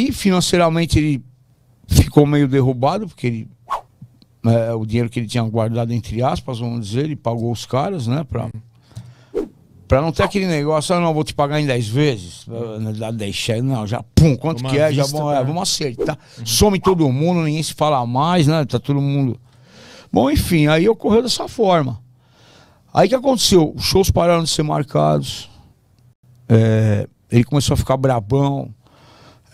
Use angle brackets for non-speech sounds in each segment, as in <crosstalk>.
E financeiramente ele ficou meio derrubado, porque ele, é, o dinheiro que ele tinha guardado, entre aspas, vamos dizer, ele pagou os caras, né? Pra, pra não ter aquele negócio, ah, não, vou te pagar em 10 vezes, dá 10 cheques, não, já, pum, quanto Uma que é, vista, já bom, é, né? vamos acertar. Uhum. Some todo mundo, ninguém se fala mais, né? Tá todo mundo. Bom, enfim, aí ocorreu dessa forma. Aí o que aconteceu? Os shows pararam de ser marcados. É, ele começou a ficar brabão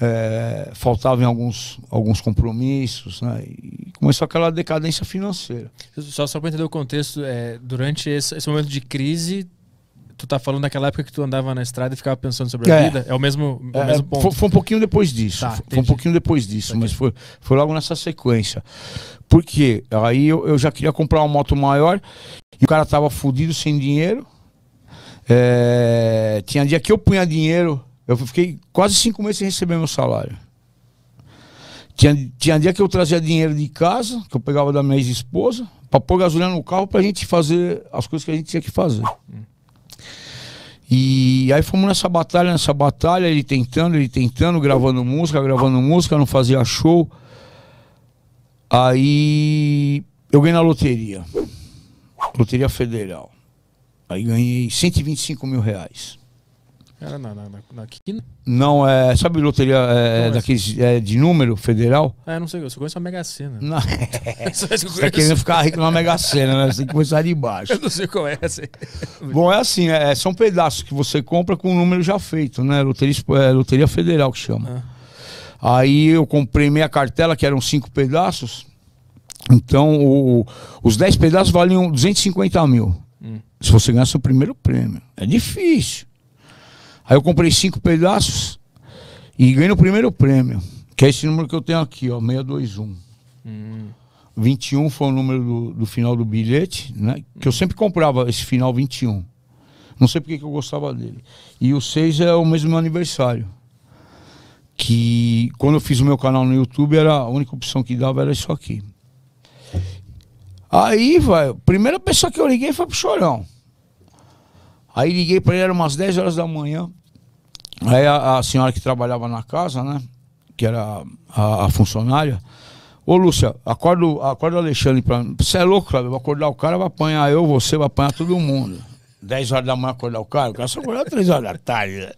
é, faltavam alguns, alguns compromissos, né? E começou aquela decadência financeira. Só, só para entender o contexto, é, durante esse, esse, momento de crise, tu tá falando daquela época que tu andava na estrada e ficava pensando sobre a é, vida? É o mesmo, o é, mesmo ponto? Foi, foi, um pouquinho depois disso. Tá, foi um pouquinho depois disso, tá mas foi, foi logo nessa sequência. Porque aí eu, eu já queria comprar uma moto maior e o cara tava fudido sem dinheiro. É, tinha dia que eu punha dinheiro eu fiquei quase cinco meses sem receber meu salário. Tinha, tinha dia que eu trazia dinheiro de casa, que eu pegava da minha ex-esposa, pra pôr gasolina no carro para a gente fazer as coisas que a gente tinha que fazer. E aí fomos nessa batalha, nessa batalha, ele tentando, ele tentando, gravando música, gravando música, não fazia show. Aí eu ganhei na loteria. Loteria Federal. Aí ganhei 125 mil reais. Era na, na, na quina? Não, é. Sabe loteria é, é, é, daqueles, é, de número federal? É, não sei, eu só conheço a Mega Sena. Não, <laughs> <laughs> Você tá querendo ficar rico na Mega Sena, né? Você tem que começar de baixo. Eu não sei qual é. Assim. Bom, é assim, é, é, são pedaços que você compra com o um número já feito, né? Loteria, loteria Federal que chama. Ah. Aí eu comprei minha cartela, que eram cinco pedaços. Então, o, os 10 pedaços valiam 250 mil. Hum. Se você ganhar seu primeiro prêmio. É difícil. Aí eu comprei cinco pedaços e ganhei o primeiro prêmio, que é esse número que eu tenho aqui, ó, 621. Hum. 21 foi o número do, do final do bilhete, né? Que eu hum. sempre comprava esse final 21. Não sei porque que eu gostava dele. E o 6 é o mesmo meu aniversário. Que quando eu fiz o meu canal no YouTube, era a única opção que dava era isso aqui. Aí, vai, primeira pessoa que eu liguei foi pro Chorão. Aí liguei para ele, era umas 10 horas da manhã. Aí a, a, senhora que trabalhava na casa, né? Que era a, a funcionária. Ô, Lúcia, acorda, acorda o Alexandre pra mim. Você é louco, Cláudio? Vou acordar o cara, vai apanhar eu, você, vai apanhar todo mundo. 10 horas da manhã acordar o cara, o cara só acordou 3 horas da tarde. Né?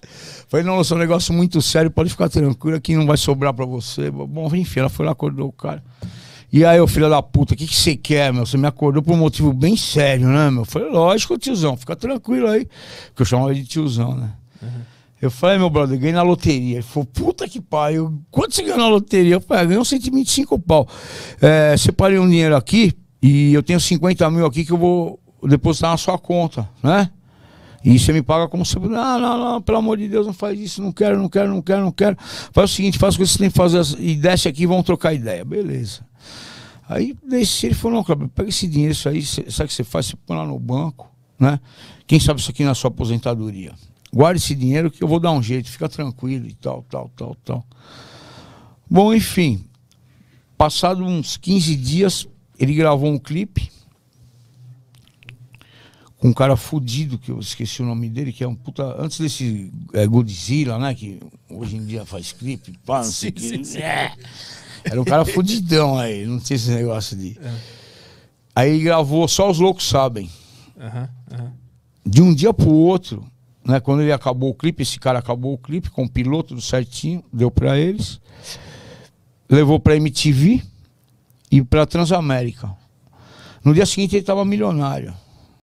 Falei, não, Lúcia, é um negócio muito sério, pode ficar tranquilo, aqui não vai sobrar pra você. Bom, enfim, ela foi lá, acordou o cara. E aí, ô filho da puta, o que, que você quer, meu? Você me acordou por um motivo bem sério, né, meu? Eu falei, lógico, tiozão, fica tranquilo aí. Porque eu chamava de tiozão, né? Uhum. Eu falei, meu brother, ganhei na loteria. Ele falou, puta que pariu, quanto você ganhou na loteria? Eu falei, ah, ganhei uns 125 pau. É, separei um dinheiro aqui e eu tenho 50 mil aqui que eu vou depositar na sua conta, né? E você me paga como se. Não, não, não, pelo amor de Deus, não faz isso, não quero, não quero, não quero, não quero. Faz o seguinte, faz o que você tem que fazer e desce aqui e vamos trocar ideia. Beleza. Aí desci, ele falou, não, cara, pega esse dinheiro, isso aí, sabe o que você faz? Você põe lá no banco, né? Quem sabe isso aqui na sua aposentadoria guarde esse dinheiro que eu vou dar um jeito, fica tranquilo e tal, tal, tal, tal. Bom, enfim, passado uns 15 dias, ele gravou um clipe com um cara fudido, que eu esqueci o nome dele, que é um puta. Antes desse é, Godzilla, né? Que hoje em dia faz clipe, pá, não sei o que. Sim, é. Era um cara fudidão aí, não tinha esse negócio de. É. Aí ele gravou Só os Loucos Sabem. De um dia pro outro, né, quando ele acabou o clipe, esse cara acabou o clipe, com o piloto tudo certinho, deu para eles, levou para MTV e para Transamérica. No dia seguinte ele estava milionário.